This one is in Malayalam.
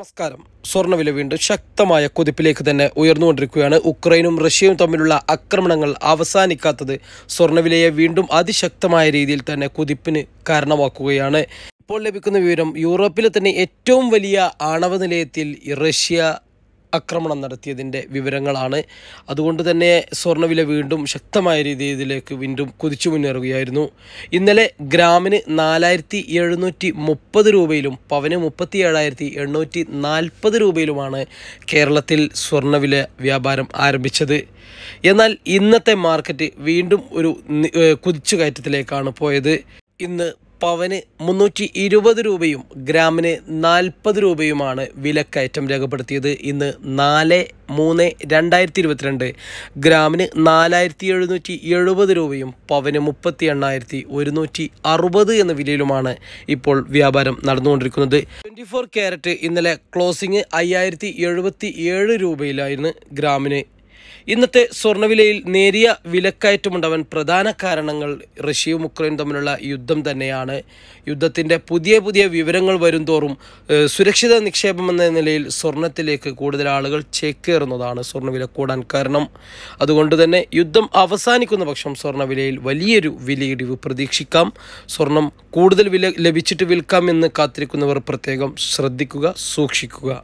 നമസ്കാരം സ്വർണ്ണവില വീണ്ടും ശക്തമായ കുതിപ്പിലേക്ക് തന്നെ ഉയർന്നുകൊണ്ടിരിക്കുകയാണ് ഉക്രൈനും റഷ്യയും തമ്മിലുള്ള ആക്രമണങ്ങൾ അവസാനിക്കാത്തത് സ്വർണ്ണവിലയെ വീണ്ടും അതിശക്തമായ രീതിയിൽ തന്നെ കുതിപ്പിന് കാരണമാക്കുകയാണ് ഇപ്പോൾ ലഭിക്കുന്ന വിവരം യൂറോപ്പിലെ തന്നെ ഏറ്റവും വലിയ ആണവ നിലയത്തിൽ റഷ്യ ആക്രമണം നടത്തിയതിൻ്റെ വിവരങ്ങളാണ് അതുകൊണ്ട് തന്നെ സ്വർണ്ണവില വീണ്ടും ശക്തമായ രീതിയിലേക്ക് വീണ്ടും കുതിച്ചു മുന്നേറുകയായിരുന്നു ഇന്നലെ ഗ്രാമിന് നാലായിരത്തി എഴുന്നൂറ്റി മുപ്പത് രൂപയിലും പവന് മുപ്പത്തി ഏഴായിരത്തി എണ്ണൂറ്റി നാൽപ്പത് രൂപയിലുമാണ് കേരളത്തിൽ സ്വർണ്ണവില വ്യാപാരം ആരംഭിച്ചത് എന്നാൽ ഇന്നത്തെ മാർക്കറ്റ് വീണ്ടും ഒരു കുതിച്ചു കയറ്റത്തിലേക്കാണ് പോയത് ഇന്ന് പവന് മുന്നൂറ്റി ഇരുപത് രൂപയും ഗ്രാമിന് നാൽപ്പത് രൂപയുമാണ് വിലക്കയറ്റം രേഖപ്പെടുത്തിയത് ഇന്ന് നാല് മൂന്ന് രണ്ടായിരത്തി ഇരുപത്തിരണ്ട് ഗ്രാമിന് നാലായിരത്തി എഴുന്നൂറ്റി എഴുപത് രൂപയും പവന് മുപ്പത്തി എണ്ണായിരത്തി ഒരുന്നൂറ്റി അറുപത് എന്ന വിലയിലുമാണ് ഇപ്പോൾ വ്യാപാരം നടന്നുകൊണ്ടിരിക്കുന്നത് ട്വൻറ്റി ഫോർ ക്യാരറ്റ് ഇന്നലെ ക്ലോസിങ് അയ്യായിരത്തി എഴുപത്തി ഏഴ് രൂപയിലായിരുന്നു ഗ്രാമിന് ഇന്നത്തെ സ്വർണ്ണവിലയിൽ നേരിയ വിലക്കയറ്റമുണ്ടാവാൻ പ്രധാന കാരണങ്ങൾ റഷ്യയും ഉക്രൈനും തമ്മിലുള്ള യുദ്ധം തന്നെയാണ് യുദ്ധത്തിൻ്റെ പുതിയ പുതിയ വിവരങ്ങൾ വരുംതോറും സുരക്ഷിത നിക്ഷേപം എന്ന നിലയിൽ സ്വർണത്തിലേക്ക് കൂടുതൽ ആളുകൾ ചേക്കേറുന്നതാണ് സ്വർണ്ണവില കൂടാൻ കാരണം അതുകൊണ്ട് തന്നെ യുദ്ധം അവസാനിക്കുന്ന പക്ഷം സ്വർണ്ണവിലയിൽ വലിയൊരു വിലയിടിവ് പ്രതീക്ഷിക്കാം സ്വർണം കൂടുതൽ വില ലഭിച്ചിട്ട് വിൽക്കാം എന്ന് കാത്തിരിക്കുന്നവർ പ്രത്യേകം ശ്രദ്ധിക്കുക സൂക്ഷിക്കുക